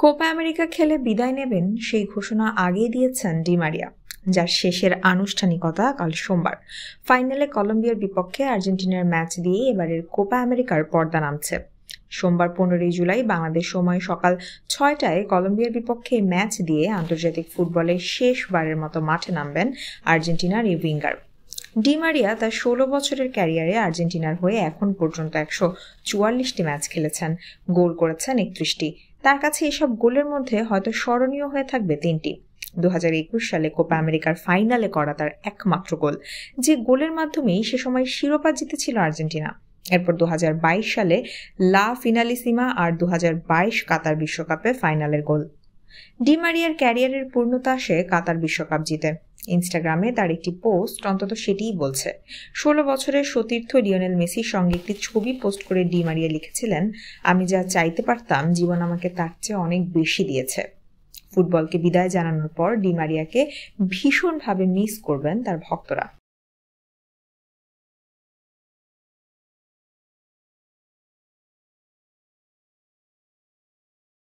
Copa America খেলে বিদায় নেবেন সেই ঘোষণা আগেই দিয়েছেন ডিমারিয়া যার শেষের আনুষ্ঠানিকতা কাল সোমবার ফাইনালে কলম্বিয়ার বিপক্ষে আর্জেন্টিনার ম্যাচ দিয়ে এবারের কোপা আমেরিকার পর্দা নামছে সোমবার পনেরোই জুলাই বাংলাদেশ সময় সকাল ছয়টায় কলম্বিয়ার বিপক্ষে ম্যাচ দিয়ে আন্তর্জাতিক ফুটবলে শেষবারের মতো মাঠে নামবেন আর্জেন্টিনার এই উইঙ্গার ডিমারিয়া তার ষোলো বছরের ক্যারিয়ারে আর্জেন্টিনার হয়ে এখন পর্যন্ত একশো চুয়াল্লিশটি ম্যাচ খেলেছেন গোল করেছেন একত্রিশটি তার কাছে এসব গোলের মধ্যে হয়তো স্মরণীয় হয়ে থাকবে তিনটি দু সালে কোপা আমেরিকার ফাইনালে করা তার একমাত্র গোল যে গোলের মাধ্যমেই সে সময় শিরোপা জিতেছিল আর্জেন্টিনা এরপর দু সালে লা ফিনালিসিমা আর দু কাতার বিশ্বকাপে ফাইনালের গোল ডিমারিয়ার ক্যারিয়ারের পূর্ণতা আসে কাতার বিশ্বকাপ জিতে ইনস্টাগ্রামে তার একটি পোস্ট অন্তত সেটিই বলছে ষোলো বছরের সতীর্থ লিওনেল মেসির সঙ্গে একটি ছবি পোস্ট করে ডিমারিয়া লিখেছিলেন আমি যা চাইতে পারতাম জীবন আমাকে তার চেয়ে অনেক বেশি দিয়েছে ফুটবলকে বিদায় জানানোর পর ডিমারিয়াকে ভীষণভাবে মিস করবেন তার ভক্তরা